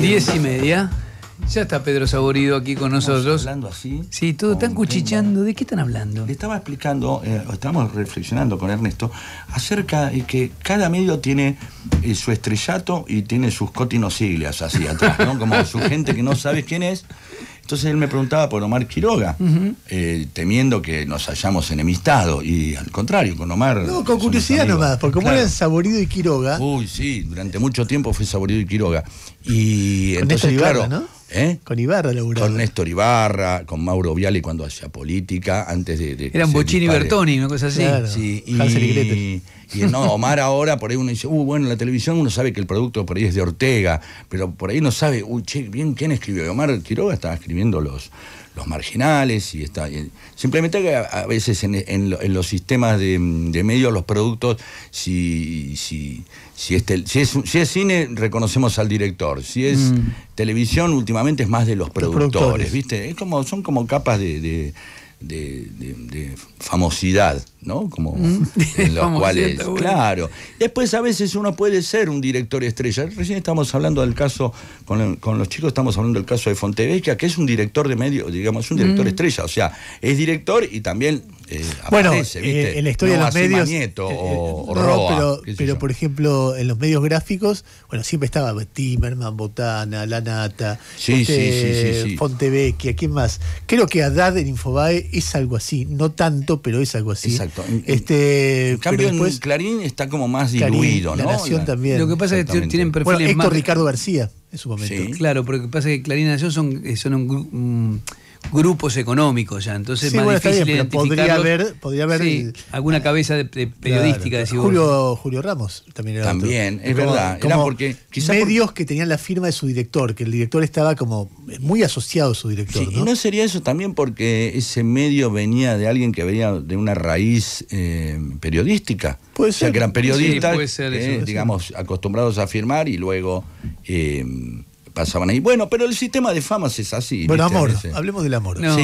diez y media. Ya está Pedro Saborido aquí con nosotros. hablando así? Sí, todos están cuchicheando. ¿De qué están hablando? estaba explicando, eh, estamos reflexionando con Ernesto, acerca de que cada medio tiene eh, su estrellato y tiene sus cotinosiglias así atrás, Como su gente que no sabe quién es entonces él me preguntaba por Omar Quiroga, eh, temiendo que nos hayamos enemistado. Y al contrario, con Omar. No, con curiosidad nomás, porque como Saborido y Quiroga. Uy, sí, durante mucho tiempo fue Saborido y Quiroga. Y con entonces, Ibarra, claro. ¿no? ¿Eh? Con Ibarra laburó. Con Néstor Ibarra, con Mauro Viale cuando hacía política, antes de. Eran Bochini y Bertoni, una cosa así. Claro. Sí, y, y no, Omar ahora, por ahí uno dice, uh, bueno, la televisión uno sabe que el producto por ahí es de Ortega, pero por ahí no sabe, uy, che, bien, ¿quién escribió? Omar Quiroga estaba escribiendo los, los marginales y está. simplemente a, veces en, los sistemas de, de medios, los productos, si, si, este, es, cine, reconocemos al director. Si es mm. televisión, últimamente es más de los productores, ¿viste? Es como, son como capas de de, famosidad, ¿no? Como mm. en los cuales. Claro. Después a veces uno puede ser un director estrella. Recién estamos hablando del caso, con, los chicos estamos hablando del caso de Fontevecchia, que es un director de medio, digamos, es un director mm. estrella. O sea, es director y también eh, bueno, eh, en la historia no, de los medios. Eh, pero, por ejemplo, en los medios gráficos, bueno, siempre estaba Timerman, Botana, La Nata, este, Fontevecchia, ¿quién más? Creo que Haddad en Infobae es algo así, no tanto, pero es algo así. Exacto. Este, en cambio, en Clarín está como más diluido, Clarín, ¿no? La Nación también. Lo que pasa es que tienen perfiles bueno, Ricardo García en su momento. Claro, pero lo que pasa es que Clarín y Nación son, un grupos económicos ya, entonces más difícil podría haber, alguna cabeza de, periodística. Claro, Julio, Julio Ramos también era También, es verdad. era porque, medios que tenían la firma de su director, que el director estaba como muy asociado a su director. ¿no? Y no sería eso también porque ese medio venía de alguien que venía de una raíz eh, periodística. Puede ser. O sea, que eran periodistas, digamos, acostumbrados a firmar y luego... Eh, pasaban ahí. Bueno, pero el sistema de famas es así. Bueno, amor, hablemos del amor. sí.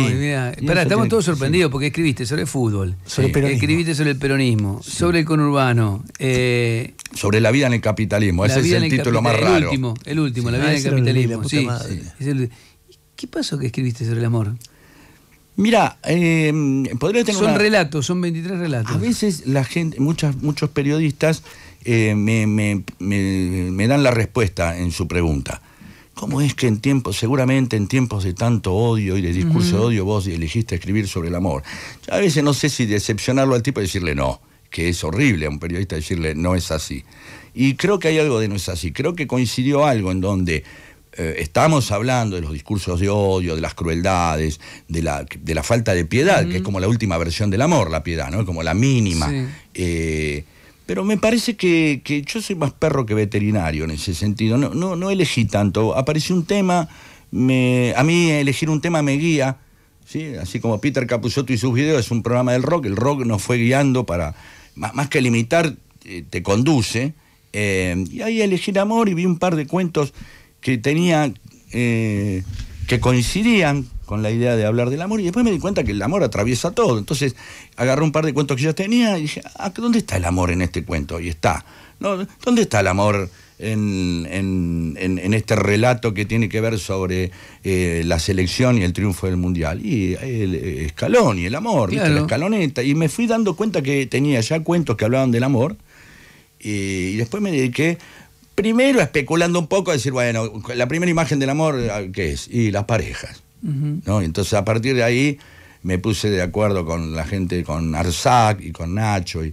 mira, estamos todos sorprendidos porque escribiste sobre fútbol, sobre escribiste sobre el peronismo, sobre el conurbano, eh, sobre la vida en el capitalismo. Ese es el, título más raro. El último, el último, la vida en el ah, capitalismo. ¿Qué pasó que escribiste sobre el amor? Mira, em, podría tener. Son relatos, son 23 relatos. A veces la gente, muchas, muchos periodistas eh, me, dan la respuesta en su pregunta. ¿Cómo es que en tiempos, seguramente en tiempos de tanto odio y de discurso de odio, vos elegiste escribir sobre el amor? a veces no sé si decepcionarlo al tipo y decirle no, que es horrible a un periodista decirle no es así. Y creo que hay algo de no es así. Creo que coincidió algo en donde eh, estamos hablando de los discursos de odio, de las crueldades, de la, de la falta de piedad, que es como la última versión del amor, la piedad, ¿no? Como la mínima. Eh, pero me parece que, yo soy más perro que veterinario en ese sentido. No, elegí tanto. Apareció un tema, a mí elegir un tema me guía. Así como Peter Capusotto y sus videos es un programa del rock, el rock nos fue guiando para, más, que limitar, eh, te conduce. Eh, y ahí elegí amor y vi un par de cuentos que tenía, eh, que coincidían con la idea de hablar del amor y después me di cuenta que el amor atraviesa todo. Entonces agarré un par de cuentos que ya tenía y dije, ah, ¿dónde está el amor en este cuento? Y está. ¿no? ¿Dónde está el amor? En, este relato que tiene que ver sobre eh, la selección y el triunfo del mundial. Y el escalón y el amor, y ¿viste? la escaloneta. Y me fui dando cuenta que tenía ya cuentos que hablaban del amor. Y, después me dediqué. Primero especulando un poco a decir, bueno, la primera imagen del amor, ¿qué es? Y las parejas. Entonces a partir de ahí me puse de acuerdo con la gente, con Arzac y con Nacho y,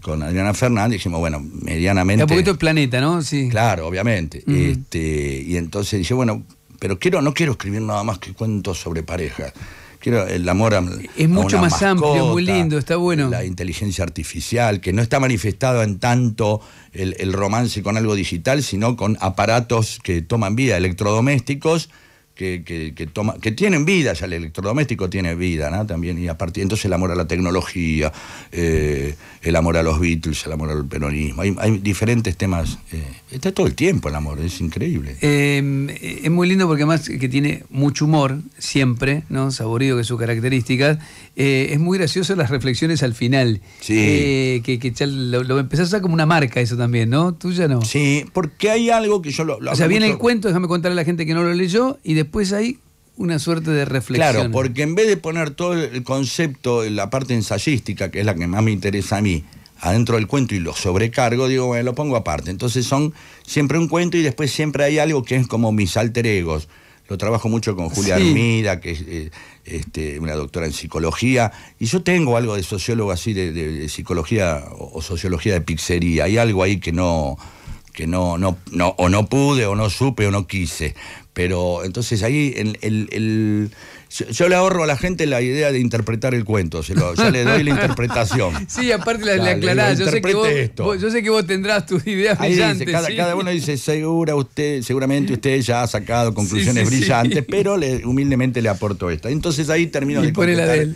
con Adriana Fernández, dijimos, bueno, medianamente... Un poquito el planeta, ¿no? Sí. Claro, obviamente. Este, y entonces dije, bueno, pero quiero, no quiero escribir nada más que cuentos sobre parejas. Quiero el amor a, Es mucho más amplio, muy lindo, está bueno. La inteligencia artificial, que no está manifestado en tanto el romance con algo digital, sino con aparatos que toman vida, electrodomésticos, que, toma, que tienen vida, ya el electrodoméstico tiene vida, ¿no? También, y a entonces el amor a la tecnología, eh, el amor a los Beatles, el amor al peronismo, hay, diferentes temas, eh, está todo el tiempo el amor, es increíble. Em, eh, es muy lindo porque además que tiene mucho humor, siempre, ¿no? Saborido que sus características, es muy gracioso las reflexiones al final, sí. que, que lo, lo, empezás a como una marca eso también, ¿no? ya no. Sí, porque hay algo que yo lo... o sea, viene el cuento, déjame contarle a la gente que no lo leyó, y después pues hay una suerte de reflexión. Claro, porque en vez de poner todo el concepto, la parte ensayística, que es la que más me interesa a mí, adentro del cuento y lo sobrecargo, digo, bueno, lo pongo aparte. Entonces son siempre un cuento y después siempre hay algo que es como mis alter egos. Lo trabajo mucho con Julia Mira Armida, que es eh, este, una doctora en psicología, y yo tengo algo de sociólogo así, de, psicología o, o sociología de pizzería. Hay algo ahí que no que no, no, no, o no pude, o no supe, o no quise. Pero entonces ahí el, yo, le ahorro a la gente la idea de interpretar el cuento, se ya le doy la interpretación. Sí, aparte le la yo sé, que vos, tendrás tus ideas brillantes. cada, uno dice, segura usted, seguramente usted ya ha sacado conclusiones brillantes, pero humildemente le aporto esta. Entonces ahí termino de,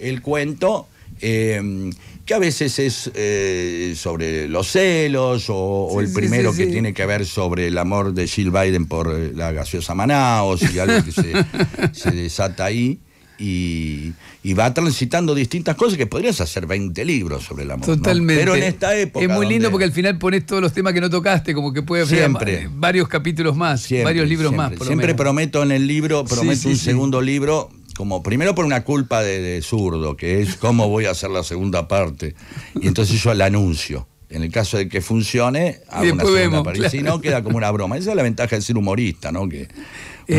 el cuento. Eh, que a veces es eh, sobre los celos o, el primero que tiene que ver sobre el amor de Jill Biden por eh, la gaseosa Manaos y algo que se, desata ahí. Y, va transitando distintas cosas que podrías hacer 20 libros sobre el amor. Totalmente. Pero en esta época. Es muy lindo porque al final pones todos los temas que no tocaste, como que puede haber eh, varios capítulos más, varios libros más. siempre prometo en el libro, prometo un segundo libro como primero por una culpa de, zurdo, que es cómo voy a hacer la segunda parte. Y entonces yo la anuncio. En el caso de que funcione, hago vemos, si no, queda como una broma. Esa es la ventaja de ser humorista, ¿no? Que uno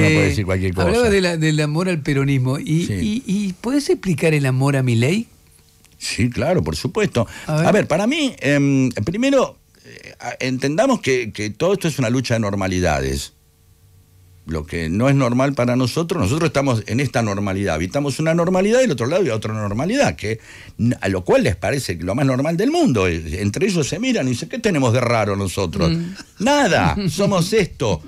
eh, puede decir cualquier cosa. Hablaba del amor al peronismo. ¿Y, puedes explicar el amor a mi ley? Sí, claro, por supuesto. A ver, para mí, em, primero, eh, entendamos que, que todo esto es una lucha de normalidades lo que no es normal para nosotros, nosotros estamos en esta normalidad, habitamos una normalidad y el otro lado hay otra normalidad, que a lo cual les parece lo más normal del mundo. Entre ellos se miran y dicen, ¿qué tenemos de raro nosotros? Mm. Nada, somos esto,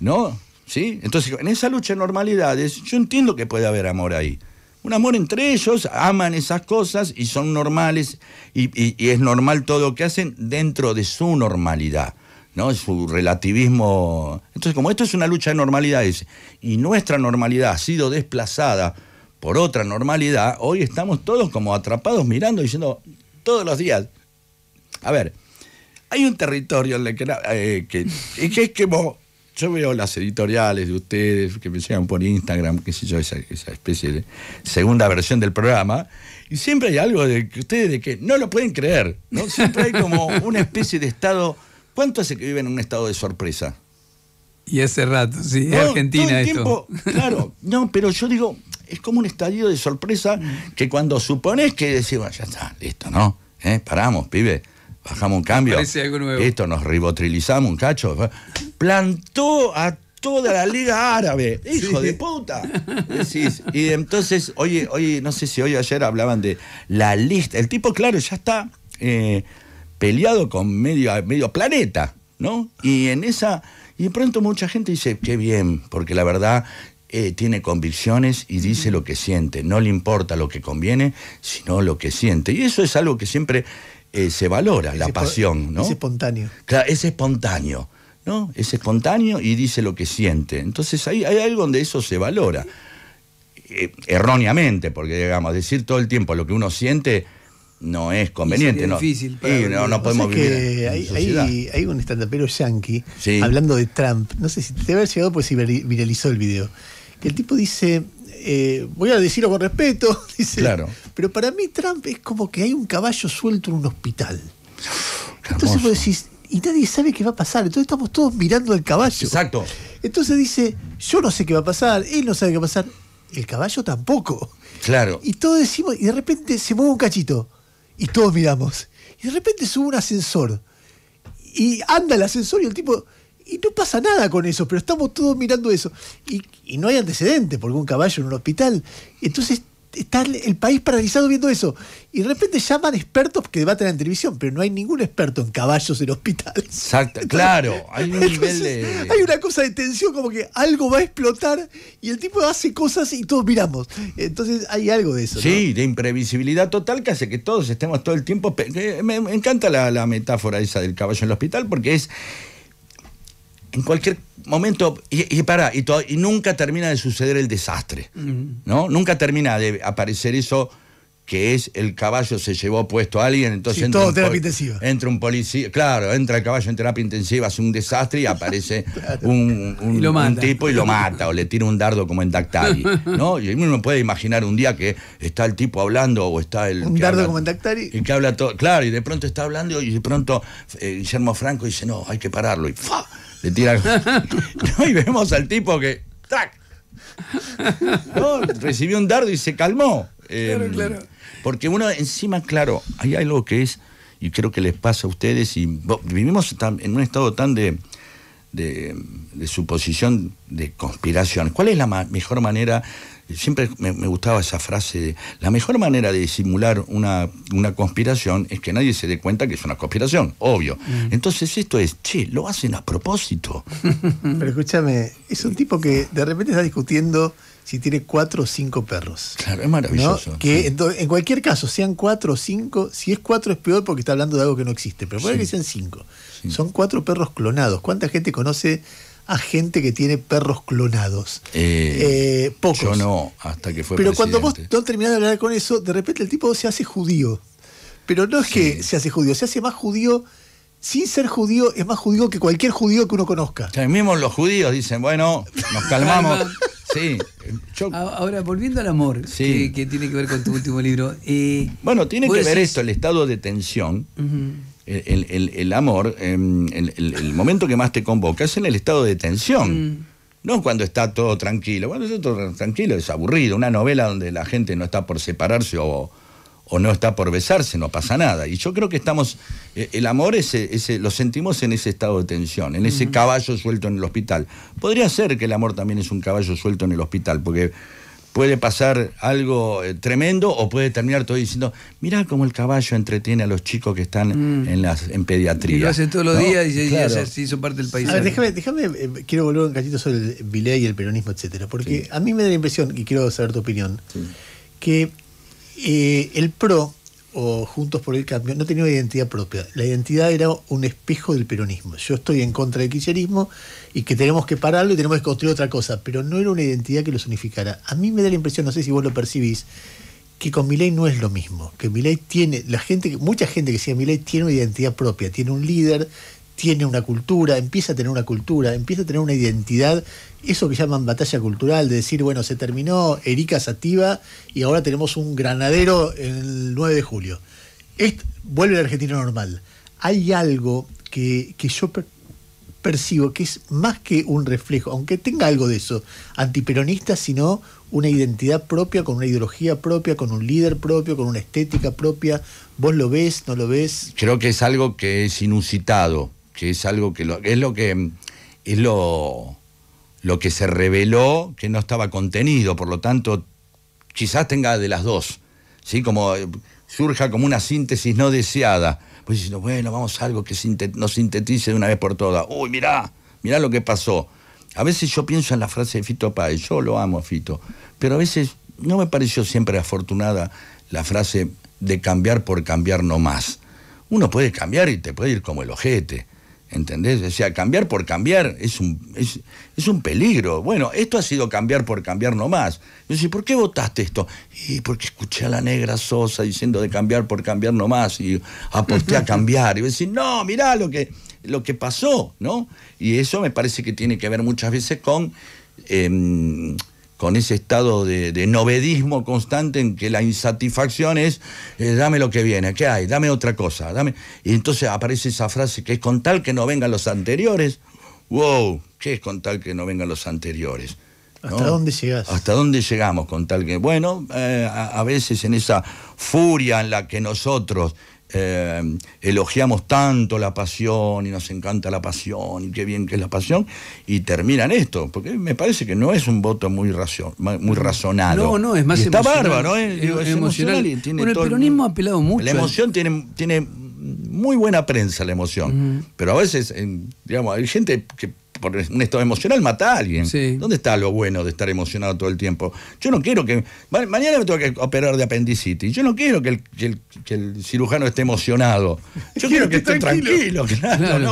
¿no? ¿Sí? Entonces, en esa lucha de normalidades, yo entiendo que puede haber amor ahí. Un amor entre ellos, aman esas cosas y son normales, y es normal todo lo que hacen dentro de su normalidad. ¿no? su relativismo. Entonces, como esto es una lucha de normalidades y nuestra normalidad ha sido desplazada por otra normalidad, hoy estamos todos como atrapados mirando, diciendo todos los días, a ver, hay un territorio en el que, eh, que, es que yo veo las editoriales de ustedes que me llegan por Instagram, qué sé yo, esa, especie de segunda versión del programa, y siempre hay algo de que ustedes de que no lo pueden creer, ¿no? Siempre hay como una especie de estado ¿Cuánto hace que vive en un estado de sorpresa? Y hace rato, sí, es Argentina esto. claro, no, pero yo digo, es como un estadio de sorpresa que cuando supones que decimos, ya está, listo, ¿no? ¿Eh? Paramos, pibe, bajamos un cambio. Algo Esto, nos ribotrilizamos un cacho. Plantó a toda la Liga Árabe, hijo de puta. Y entonces, oye, oye, no sé si hoy o ayer hablaban de la lista. El tipo, claro, ya está. Eh, peleado con medio, medio planeta, ¿no? Y en esa. Y de pronto mucha gente dice, qué bien, porque la verdad eh, tiene convicciones y dice lo que siente. No le importa lo que conviene, sino lo que siente. Y eso es algo que siempre eh, se valora, la pasión, ¿no? Es espontáneo. Claro, es espontáneo, ¿no? Es espontáneo y dice lo que siente. Entonces ahí hay algo donde eso se valora. Eh, erróneamente, porque digamos, decir todo el tiempo lo que uno siente no es conveniente. Es difícil. No, no, podemos vivir. Que hay, un estandapero yankee hablando de Trump. No sé si te haber llegado porque si viralizó el video. Que el tipo dice. Eh, voy a decirlo con respeto, Claro. Pero para mí Trump es como que hay un caballo suelto en un hospital. Entonces vos decís, y nadie sabe qué va a pasar. Entonces estamos todos mirando al caballo. Exacto. Entonces dice, yo no sé qué va a pasar, él no sabe qué va a pasar, el caballo tampoco. Claro. Y todos decimos, y de repente se mueve un cachito y todos miramos. Y de repente sube un ascensor y anda el ascensor y el tipo... Y no pasa nada con eso, pero estamos todos mirando eso. Y, y no hay antecedente, porque un caballo en un hospital. Entonces está el país paralizado viendo eso. Y de repente llaman expertos que debaten en televisión, pero no hay ningún experto en caballos en hospital Exacto, claro. Hay un nivel de... Hay una cosa de tensión, como que algo va a explotar y el tipo hace cosas y todos miramos. Entonces hay algo de eso. Sí, de imprevisibilidad total que hace que todos estemos todo el tiempo. Me encanta la, la metáfora esa del caballo en el hospital porque es en cualquier momento, y, para, y, nunca termina de suceder el desastre, mm. ¿no? Nunca termina de aparecer eso que es el caballo se llevó puesto a alguien, entonces entra, un policía, claro, entra el caballo en terapia intensiva, hace un desastre y aparece un, tipo y lo mata o le tira un dardo como en Dactari, ¿no? Y uno puede imaginar un día que está el tipo hablando o está el... Un dardo como en Dactari. Y que habla todo, claro, y de pronto está hablando y de pronto eh, Guillermo Franco dice, no, hay que pararlo y le y vemos al tipo que. ¡Tac! recibió un dardo y se calmó. Em, claro, Porque uno, encima, claro, hay algo que es, y creo que les pasa a ustedes, y vivimos en un estado tan de, de, suposición de conspiración. ¿Cuál es la mejor manera siempre me, gustaba esa frase de la mejor manera de disimular una, una, conspiración es que nadie se dé cuenta que es una conspiración, obvio. Mm. Entonces esto es, che, lo hacen a propósito. Pero escúchame, es un tipo que de repente está discutiendo si tiene cuatro o cinco perros. Claro, es maravilloso. Que en cualquier caso, sean cuatro o cinco, si es cuatro es peor porque está hablando de algo que no existe, pero puede que sean cinco. Son cuatro perros clonados. ¿Cuánta gente conoce a gente que tiene perros clonados. Eh, eh, pocos. Yo no, hasta que fue Pero cuando vos no terminás de hablar con eso, de repente el tipo se hace judío. Pero no es que se hace judío, se hace más judío. Sin ser judío, es más judío que cualquier judío que uno conozca. O mismo los judíos dicen, bueno, nos calmamos. sí. Eh, ahora, volviendo al amor, que, tiene que ver con tu último libro. bueno, tiene que ver esto, el estado de tensión el, amor, em, el, momento que más te convoca es en el estado de tensión. Mm. No cuando está todo tranquilo. Cuando está todo tranquilo es aburrido. Una novela donde la gente no está por separarse o, no está por besarse, no pasa nada. Y yo creo que estamos, eh, el amor ese, ese, lo sentimos en ese estado de tensión, en ese mm. caballo suelto en el hospital. Podría ser que el amor también es un caballo suelto en el hospital, porque puede pasar algo eh, tremendo o puede terminar todo diciendo, mira cómo el caballo entretiene a los chicos que están mm. en las en pediatría. Y lo hace todos los días y, se, hizo parte del país. déjame, eh, quiero volver un cachito sobre el bilé y el peronismo, etcétera, porque a mí me da la impresión, y quiero saber tu opinión, que eh, el PRO o Juntos por el Cambio, no tenía una identidad propia. La identidad era un espejo del peronismo. Yo estoy en contra del kirchnerismo y que tenemos que pararlo y tenemos que construir otra cosa, pero no era una identidad que los unificara. A mí me da la impresión, no sé si vos lo percibís, que con Milei no es lo mismo, que Milei tiene, la gente, mucha gente que sigue a Milei tiene una identidad propia, tiene un líder, tiene una cultura, empieza a tener una cultura, empieza a tener una identidad, eso que llaman batalla cultural, de decir, bueno, se terminó Erika Sativa y ahora tenemos un granadero el 9 de julio. vuelve el argentino normal. Hay algo que, yo percibo que es más que un reflejo, aunque tenga algo de eso, antiperonista, sino una identidad propia, con una ideología propia, con un líder propio, con una estética propia. ¿Vos lo ves, no lo ves? Creo que es algo que es inusitado que es algo que lo, es lo que es lo, lo que se reveló que no estaba contenido, por lo tanto, quizás tenga de las dos, ¿sí? Como eh, surja como una síntesis no deseada. Pues diciendo, bueno, vamos a algo que nos sintetice de una vez por todas. Uy, mirá, mirá lo que pasó. A veces yo pienso en la frase de Fito Páez, yo lo amo a Fito, pero a veces no me pareció siempre afortunada la frase de cambiar por cambiar no más. Uno puede cambiar y te puede ir como el ojete, ¿Entendés? O sea, cambiar por cambiar es un, es, un peligro. Bueno, esto ha sido cambiar por cambiar nomás. Yo decía, ¿por qué votaste esto? Y porque escuché a la negra Sosa diciendo de cambiar por cambiar nomás y aposté a cambiar. Y yo decía, no, mirá lo que, lo que pasó, ¿no? Y eso me parece que tiene que ver muchas veces con... Em, con ese estado de, novedismo constante en que la insatisfacción es, eh, dame lo que viene, ¿qué hay? Dame otra cosa, dame. Y entonces aparece esa frase que es con tal que no vengan los anteriores. Wow, ¿qué es con tal que no vengan los anteriores? ¿Hasta dónde llegas? ¿Hasta dónde llegamos con tal que... Bueno, eh, a veces en esa furia en la que nosotros eh, elogiamos tanto la pasión y nos encanta la pasión y qué bien que es la pasión y terminan esto, porque me parece que no es un voto muy, racional muy razonado. No, no, es más Está bárbaro, ¿eh? em, emocional. y tiene el peronismo ha apelado mucho. La emoción tiene, tiene muy buena prensa, la emoción, pero a veces, digamos, hay gente que por un estado emocional mata a alguien. ¿Dónde está lo bueno de estar emocionado todo el tiempo? Yo no quiero que. Mañana me tengo que operar de apendicitis. Yo no quiero que el, cirujano esté emocionado. Yo quiero que esté tranquilo, claro,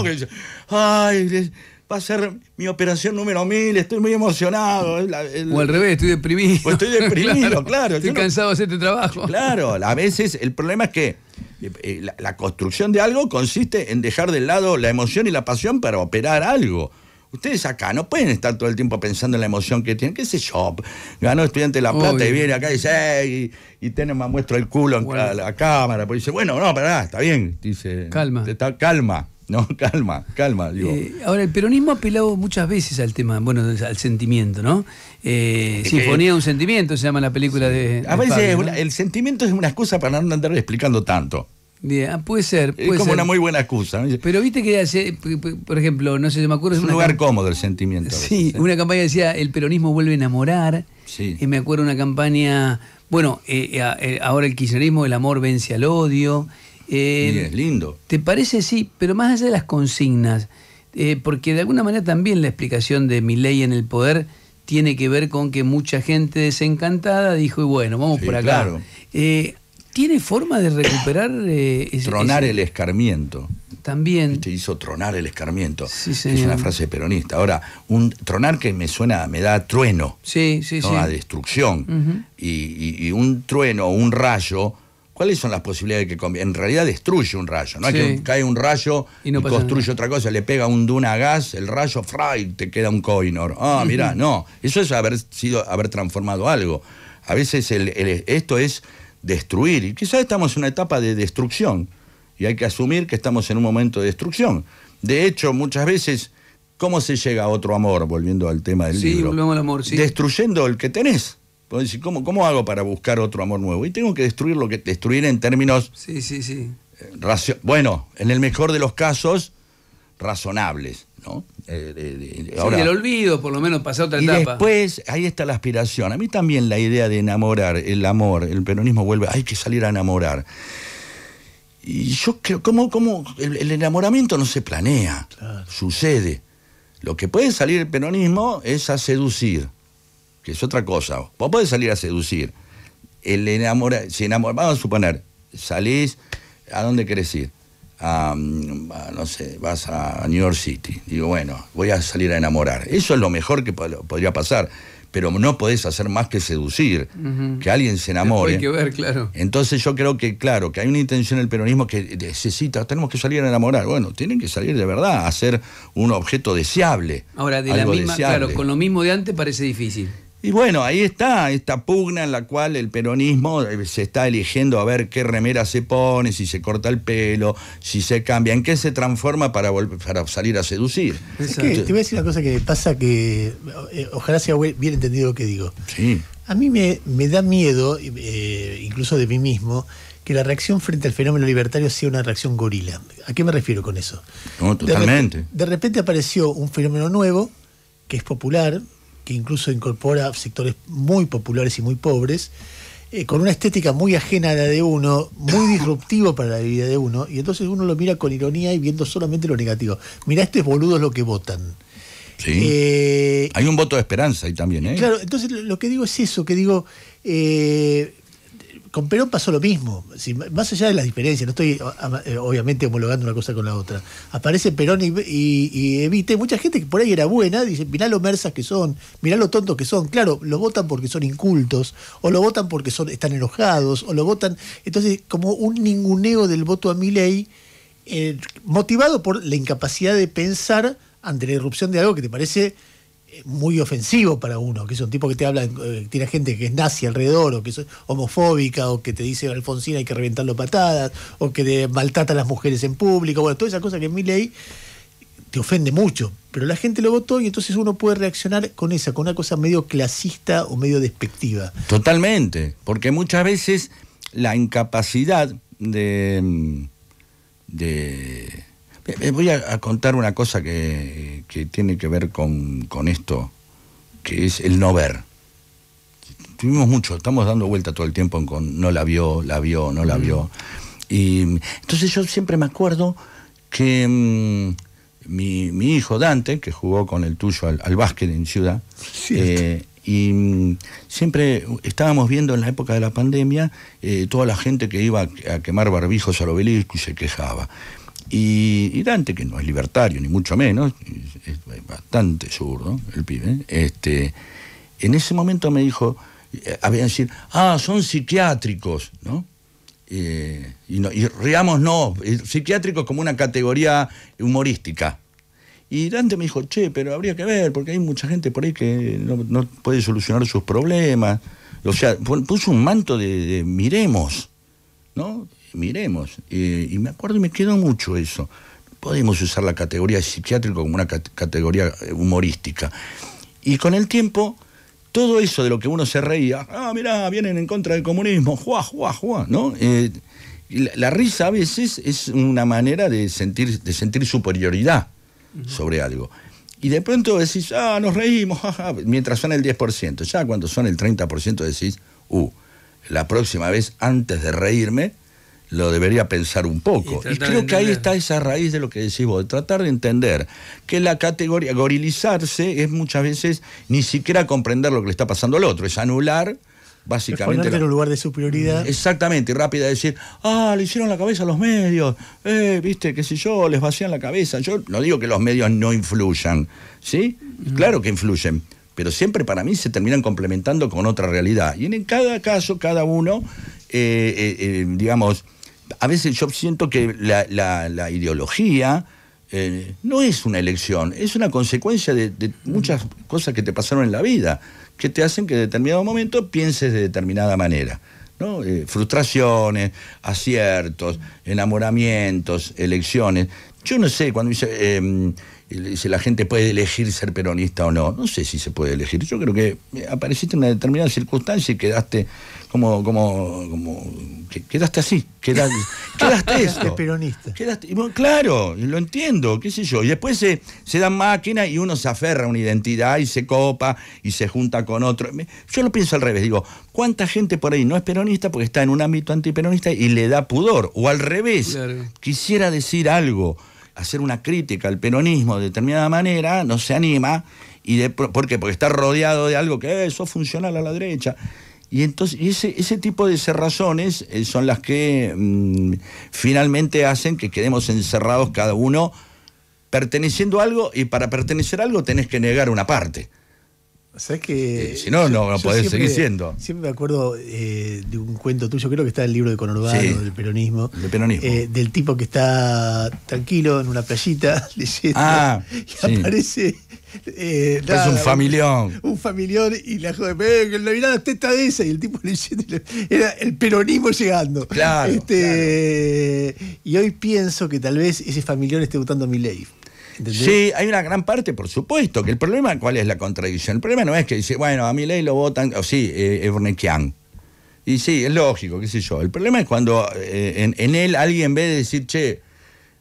ay, va a ser mi operación número mil, estoy muy emocionado. o al revés, estoy deprimido. estoy deprimido, claro. Estoy cansado de hacer este trabajo. Claro, a veces el problema es que eh, eh, la construcción de algo consiste en dejar de lado la emoción y la pasión para operar algo. Ustedes acá no pueden estar todo el tiempo pensando en la emoción que tienen. ¿Qué sé yo? Ganó Estudiante La Plata y viene acá y dice, y, y muestro el culo en la, cámara. Pues dice, bueno, no, pará, está bien. Dice, calma. Está, calma. No, calma, calma. Eh, ahora, el peronismo ha apelado muchas veces al tema, bueno, al sentimiento, ¿no? Eh, Sinfonía un sentimiento se llama la película de, A veces el sentimiento es una excusa para no andar explicando tanto. Ah, puede ser. Puede es como una muy buena excusa. Pero viste que, hace, por ejemplo, no sé, se me acuerdo. Es un lugar cómodo el sentimiento. sí, ¿eh? una campaña decía: el peronismo vuelve a enamorar. Y eh, me acuerdo una campaña. Bueno, eh, ahora el kirchnerismo, el amor vence al odio. y es lindo. ¿Te parece? Sí, pero más allá de las consignas. porque de alguna manera también la explicación de mi ley en el poder tiene que ver con que mucha gente desencantada dijo: y bueno, vamos por acá. Claro. ¿Tiene forma de recuperar... Eh, tronar el escarmiento. También. Te este, hizo tronar el escarmiento. Sí, Es una frase peronista. Ahora, un tronar que me suena, me da trueno. Sí, sí, sí. A destrucción. y, un trueno, un rayo, ¿cuáles son las posibilidades de que En realidad destruye un rayo, ¿no? Es que cae un rayo y, construye otra cosa, le pega un duna a gas, el rayo, fra, y te queda un coinor. Ah, mirá, no. Eso es haber sido, haber transformado algo. A veces esto es destruir. Y quizás estamos en una etapa de destrucción y hay que asumir que estamos en un momento de destrucción. De hecho, muchas veces, ¿cómo se llega a otro amor? Volviendo al tema del libro. amor, Destruyendo el que tenés. ¿cómo, ¿cómo hago para buscar otro amor nuevo? Y tengo que destruir lo que destruir en términos. Sí, sí, sí. Eh, bueno, en el mejor de los casos, razonables, ¿no? Eh, el olvido, por lo menos, pasó otra etapa. después, ahí está la aspiración. A mí también la idea de enamorar, el amor, el peronismo vuelve, hay que salir a enamorar. Y yo creo, ¿cómo, el, enamoramiento no se planea? Sucede. Lo que puede salir el peronismo es a seducir, que es otra cosa. Vos podés salir a seducir. El enamora, si vamos a suponer, salís, ¿a dónde querés ir? a, no sé, vas a New York City. Digo, bueno, voy a salir a enamorar. Eso es lo mejor que podría pasar, pero no podés hacer más que seducir, que alguien se enamore. que ver, claro. Entonces yo creo que, claro, que hay una intención el peronismo que necesita, tenemos que salir a enamorar. Bueno, tienen que salir de verdad, a ser un objeto deseable. Ahora, de con lo mismo de antes parece difícil. Y bueno, ahí está esta pugna en la cual el peronismo eh, se está eligiendo a ver qué remera se pone, si se corta el pelo, si se cambia, en qué se transforma para, para salir a seducir. te voy a decir una cosa que pasa que eh, ojalá sea bien entendido lo que digo. Sí. A mí me, da miedo, eh, incluso de mí mismo, que la reacción frente al fenómeno libertario sea una reacción gorila. ¿A qué me refiero con eso? No, totalmente. de repente apareció un fenómeno nuevo, que es popular, que incluso incorpora sectores muy populares y muy pobres, eh, con una estética muy ajena a la de uno, muy disruptivo para la vida de uno, y entonces uno lo mira con ironía y viendo solamente lo negativo. este es boludo lo que votan. Eh, Hay un voto de esperanza ahí también, ¿eh? Claro, entonces lo que digo es eso, que digo, con Perón pasó lo mismo. más allá de las diferencias, no estoy eh, obviamente homologando una cosa con la otra. Aparece Perón y, Evite, mucha gente que por ahí era buena, dice, mirá lo mersas que son, mirá lo tontos que son. Claro, lo votan porque son incultos, o lo votan porque son, están enojados, o lo votan. Entonces, como un ninguneo del voto a mi ley, eh, motivado por la incapacidad de pensar ante la irrupción de algo que te parece muy ofensivo para uno, que es un tipo que te habla, eh, tiene gente que es nazi alrededor, o que es homofóbica, o que te dice Alfonsina hay que reventarlo patadas, o que maltrata a las mujeres en público, bueno, toda esa cosa que en mi ley te ofende mucho, pero la gente lo votó y entonces uno puede reaccionar con esa, con una cosa medio clasista o medio despectiva. Totalmente, porque muchas veces la incapacidad de, mm, de eh, eh, voy a, contar una cosa que, tiene que ver con, esto, que es el no ver. Tuvimos mucho, estamos dando vuelta todo el tiempo con no la vio, la vio, no la mm. vio. Y entonces yo siempre me acuerdo que mm, mi, hijo Dante, que jugó con el tuyo al, básquet en Ciudad, eh, y mm, siempre estábamos viendo en la época de la pandemia toda la gente que iba a quemar barbijos al obelisco y se quejaba. Y, Dante, que no es libertario, ni mucho menos, es, bastante zurdo el pibe, este, en ese momento me dijo, eh, había decir, ah, son psiquiátricos, ¿no? Eh, y, no, y no, eh, psiquiátricos como una categoría humorística. Y Dante me dijo, che, pero habría que ver, porque hay mucha gente por ahí que no, puede solucionar sus problemas. O sea, puso un manto de miremos, ¿no? miremos. Eh, y me acuerdo y me quedó mucho eso. Podemos usar la categoría psiquiátrico como una categoría eh, humorística. Y con el tiempo, todo eso de lo que uno se reía, ah, mirá, vienen en contra del comunismo, juá, juá, juá, ¿no? Eh, la, risa a veces es una manera de sentir, de sentir superioridad sobre algo. Y de pronto decís, ah, nos reímos, mientras son el 10%. Ya cuando son el 30% decís, uh, la próxima vez, antes de reírme, lo debería pensar un poco. Y, creo que ahí está esa raíz de lo que decís vos, de tratar de entender que la categoría, gorilizarse es muchas veces ni siquiera comprender lo que le está pasando al otro, es anular básicamente. en lugar de superioridad. Mm, exactamente, y rápida decir, ah, le hicieron la cabeza a los medios, eh, viste, qué sé yo, les vacían la cabeza. Yo no digo que los medios no influyan, ¿sí? Mm. Claro que influyen, pero siempre para mí se terminan complementando con otra realidad. Y en cada caso, cada uno, eh, eh, eh, digamos, a veces yo siento que la, ideología eh, no es una elección, es una consecuencia de, muchas cosas que te pasaron en la vida, que te hacen que en determinado momento pienses de determinada manera. Eh, frustraciones, aciertos, enamoramientos, elecciones. Yo no sé, cuando em, dice, la gente puede elegir ser peronista o no, no sé si se puede elegir. Yo creo que eh, apareciste en una determinada circunstancia y quedaste como, como, como quedaste así, quedaste, quedaste peronista. Quedaste, y claro, lo entiendo, qué sé yo. Y después se, dan máquinas y uno se aferra a una identidad y se copa y se junta con otro. Yo lo pienso al revés, digo, ¿cuánta gente por ahí no es peronista porque está en un ámbito antiperonista y le da pudor? O al revés, quisiera decir algo hacer una crítica al peronismo de determinada manera, no se anima, y ¿por qué? Porque está rodeado de algo que eso eh, funciona funcional a la derecha. Y entonces ese, tipo de cerrazones eh, son las que mm, finalmente hacen que quedemos encerrados cada uno perteneciendo a algo, y para pertenecer a algo tenés que negar una parte que eh, si no, no, podés seguir siendo. Siempre me acuerdo eh, de un cuento tuyo, creo que está en el libro de Conorbano, del peronismo. Del peronismo. Eh, del tipo que está tranquilo en una playita leyendo. Ah, y aparece. es un familión. Un, familión y la joven, mirá la teta de esa. Y el tipo leyendo. Era el peronismo llegando. este, Y hoy pienso que tal vez ese familión esté votando a mi ley. Sí, hay una gran parte, por supuesto, que el problema, ¿cuál es la contradicción? El problema no es que dice, bueno, a mi ley lo votan, o sí, eh, Y sí, es lógico, qué sé yo. El problema es cuando eh, en, él alguien ve decir, che,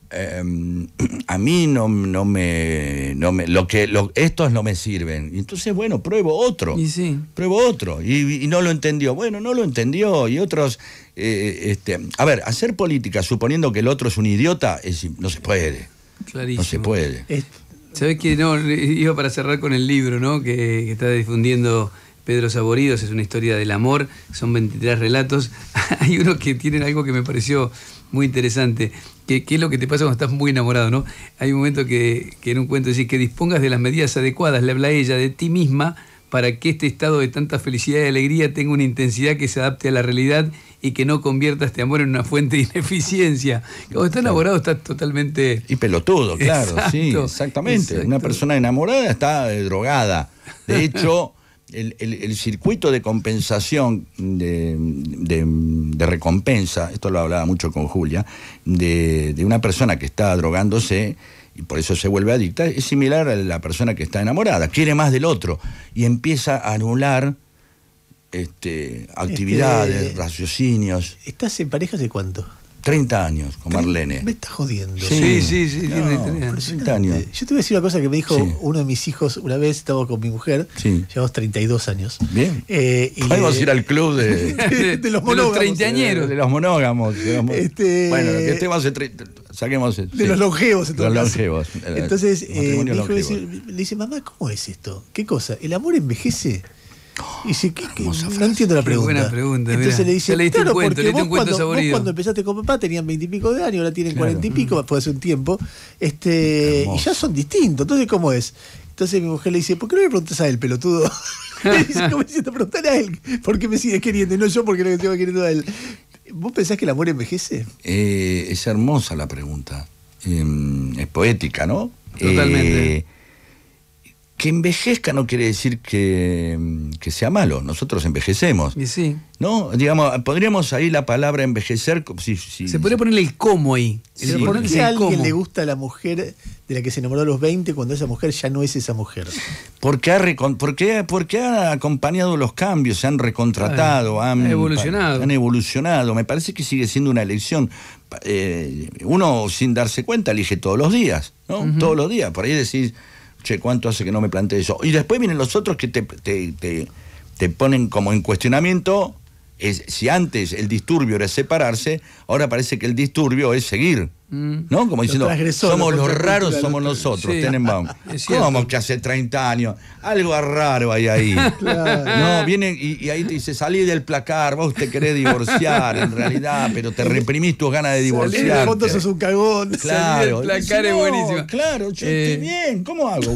em, a mí no, no, me, no me. Lo que, estos no me sirven. Y entonces, bueno, pruebo otro. Y sí. Pruebo otro. Y, no lo entendió. Bueno, no lo entendió. Y otros. Eh, este, a ver, hacer política suponiendo que el otro es un idiota, no se puede. Clarísimo. No se puede. Sabes que no, iba para cerrar con el libro, ¿no? Que, está difundiendo Pedro Saboridos, es una historia del amor, son 23 relatos. Hay uno que tienen algo que me pareció muy interesante. ¿Qué, es lo que te pasa cuando estás muy enamorado, no? Hay un momento que, en un cuento dice que dispongas de las medidas adecuadas, le habla ella, de ti misma, para que este estado de tanta felicidad y alegría tenga una intensidad que se adapte a la realidad y que no convierta este amor en una fuente de ineficiencia. Cuando está enamorado está totalmente... Y pelotudo, claro, sí, exactamente. Una persona enamorada está eh, drogada. De hecho... El, circuito de compensación, de, recompensa, esto lo hablaba mucho con Julia, de, de una persona que está drogándose, y por eso se vuelve adicta, es similar a la persona que está enamorada, quiere más del otro y empieza a anular este, este actividades, raciocinios. ¿Estás en pareja hace cuánto? 30 años con Marlene. Me está jodiendo. Sí, sí, sí, tiene, 30 años. Yo te voy a decir una cosa que me dijo uno de mis hijos una vez, estaba con mi mujer, llevamos 32 años. Bien. Eh, y Vamos a ir al club de, los monógamos. De los treintañeros. De los monógamos. De este... Bueno, que estemos 30. saquemos De los longevos, entonces. Los eh, longevos. Entonces, le dice, mamá, ¿cómo es esto? ¿Qué cosa? ¿El amor envejece? Y dice, ¿qué, no entiendo la pregunta. buena pregunta Entonces le dice, claro, porque vos, cuando, cuando, empezaste con papá tenían veintipico de años, ahora tienen cuarenta y pico, de hace un tiempo, este, y ya son distintos. Entonces, ¿cómo es? Entonces mi mujer le dice, ¿por qué no le preguntas a él, pelotudo? le dice, ¿cómo me preguntar a él? ¿Por qué me sigues queriendo? Y no yo porque no me sigo queriendo a él. ¿Vos pensás que el amor envejece? Eh, es hermosa la pregunta. Em, es poética, ¿no? Totalmente. Eh, que envejezca no quiere decir que, mm, sea malo, nosotros envejecemos. Y ¿No? Digamos, podríamos ahí la palabra envejecer. Sí, sí, se podría ponerle el cómo ahí. Sí, le gusta la mujer de la que se enamoró a los 20 cuando esa mujer ya no es esa mujer? Porque ha, ha acompañado los cambios, se han recontratado, eh, han, evolucionado. evolucionado. Me parece que sigue siendo una elección. Eh, uno sin darse cuenta elige todos los días, ¿no? Todos los días. Por ahí decís che, ¿cuánto hace que no me planteé eso? Y después vienen los otros que te, te ponen como en cuestionamiento si antes el disturbio era separarse, ahora parece que el disturbio es seguir. Mm. ¿No? Como diciendo, somos los raros, somos nosotros, sí. ¿Cómo que hace 30 años? Algo raro hay ahí. No, vienen y, ahí te dice, salí del placar, vos te querés divorciar en realidad, pero te reprimís tus ganas de divorciar. Claro. El placar es buenísimo. Claro, eh. bien, ¿cómo hago?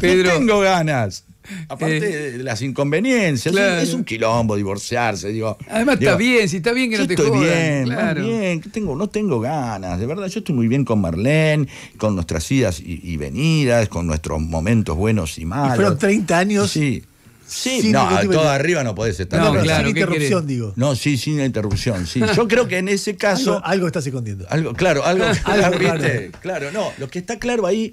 tengo ganas. Aparte eh, de las inconveniencias, es un quilombo divorciarse. Digo, Además está bien, si está bien que no te estoy bien, bien, tengo, no tengo ganas, de verdad, yo estoy muy bien con Marlene, con nuestras idas y, venidas, con nuestros momentos buenos y malos. Y fueron 30 años. Sí. Sí, no, todo arriba no podés estar. No, claro, sin interrupción, digo. No, sí, sin interrupción, sí. Yo creo que en ese caso. Algo, está escondiendo. Algo, claro, algo. claro, no. Lo que está claro ahí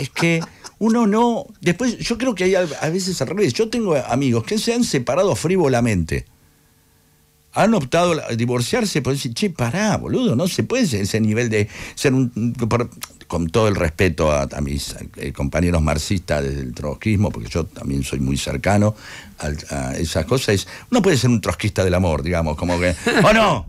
es que uno no. Después, yo creo que hay a veces al revés. Yo tengo amigos que se han separado frívolamente. Han optado a divorciarse por decir, che, pará, boludo, no se puede ese nivel de ser un. con todo el respeto a, mis eh, compañeros marxistas del trotskismo, porque yo también soy muy cercano a, esas cosas, uno puede ser un trotskista del amor, digamos, como que, o oh, no,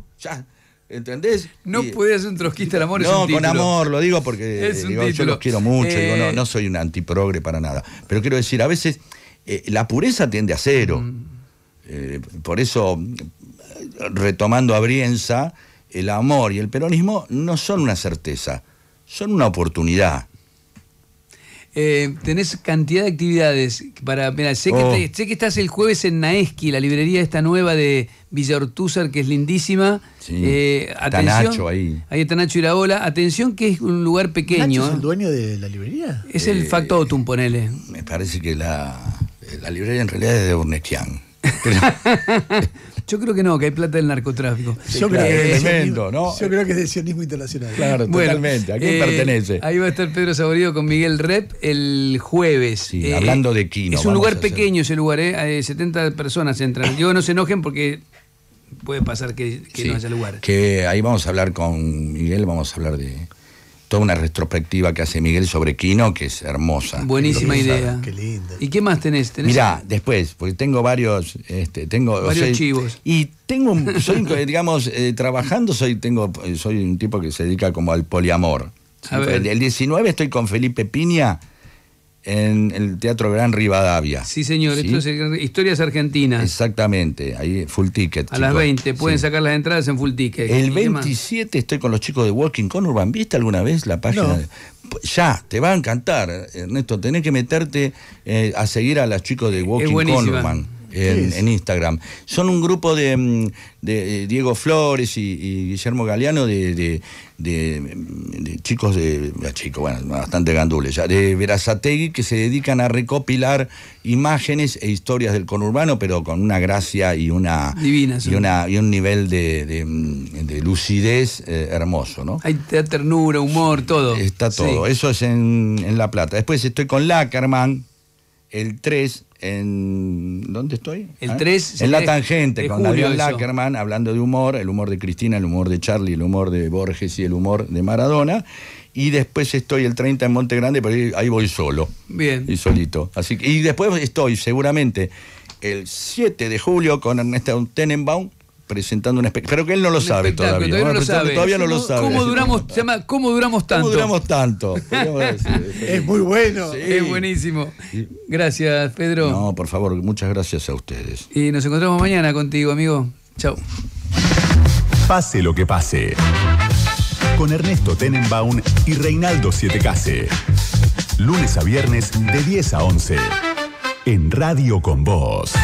¿Entendés? No puedes un trotskista, el amor no, con amor, lo digo porque yo los quiero mucho, eh. no, soy un antiprogre para nada. Pero quiero decir, a veces eh, la pureza tiende a cero. Mm. Eh, por eso, retomando a Brienza, el amor y el peronismo no son una certeza, son una oportunidad eh, tenés cantidad de actividades. Para, oh. sé, que estás el jueves en Naeski, la librería esta nueva de Villa Ortúzar, que es lindísima. Sí. Eh, está Nacho ahí. Ahí está Nacho Iraola. Atención que es un lugar pequeño. ¿Nacho es ¿eh? el dueño de la librería? Es el eh, factotum, ponele. Me parece que la, librería en realidad es de Ornestian. Yo creo que no, que hay plata del narcotráfico. yo, creo que es de sionismo internacional. Claro, totalmente. ¿A quién eh, pertenece? Ahí va a estar Pedro Saborío con Miguel Rep el jueves. Eh, hablando de Quino. Es un lugar pequeño ese lugar, ¿eh? 70 personas entran. Yo no se enojen porque puede pasar que, que no haya lugar. Que ahí vamos a hablar con Miguel, vamos a hablar de una retrospectiva que hace Miguel sobre Quino, que es hermosa. Buenísima idea. Qué linda. ¿Y qué más tenés? ¿Tenés Mirá, después, porque tengo varios, este, tengo varios chivos. Y tengo soy, digamos, eh, trabajando soy, tengo, soy un tipo que se dedica como al poliamor. El 19 estoy con Felipe Piña en el Teatro Gran Rivadavia. Sí, señor, esto es Historias Argentinas. Exactamente, ahí full ticket. A las 20, pueden sacar las entradas en full ticket. El 27 estoy con los chicos de Walking con Urban. ¿Viste alguna vez la página? Ya, te va a encantar, Ernesto. Tenés que meterte eh, a seguir a los chicos de Walking con En, Instagram. Son un grupo de, mm, eh, Diego Flores y, Guillermo Galeano de, de, chicos de, bueno, bastante gandules ya, de Verazategui que se dedican a recopilar imágenes e historias del conurbano, pero con una gracia y una, Divina, y, un nivel de, lucidez eh, hermoso, ¿no? Hay ternura, humor, todo. Está todo. Eso es en, en La Plata. Después estoy con Lackerman, el 3 en. ¿Dónde estoy? El 3. En la tangente, con Daniel Lackerman, hablando de humor, el humor de Cristina, el humor de Charlie, el humor de Borges y el humor de Maradona. Y después estoy el 30 en Monte Grande, pero ahí, voy solo. Bien. Y solito. Así, y después estoy seguramente el 7 de julio con Ernesto Tenenbaum presentando una especie. pero que él no lo sabe todavía. Todavía, no lo sabe. ¿Cómo, duramos, tanto? ¿Cómo duramos tanto? es muy bueno. Es buenísimo. Gracias, Pedro. No, por favor, muchas gracias a ustedes. Y nos encontramos mañana contigo, amigo. Chao. Pase lo que pase. Con Ernesto Tenenbaum y Reinaldo case Lunes a viernes de 10 a 11. En Radio con Voz.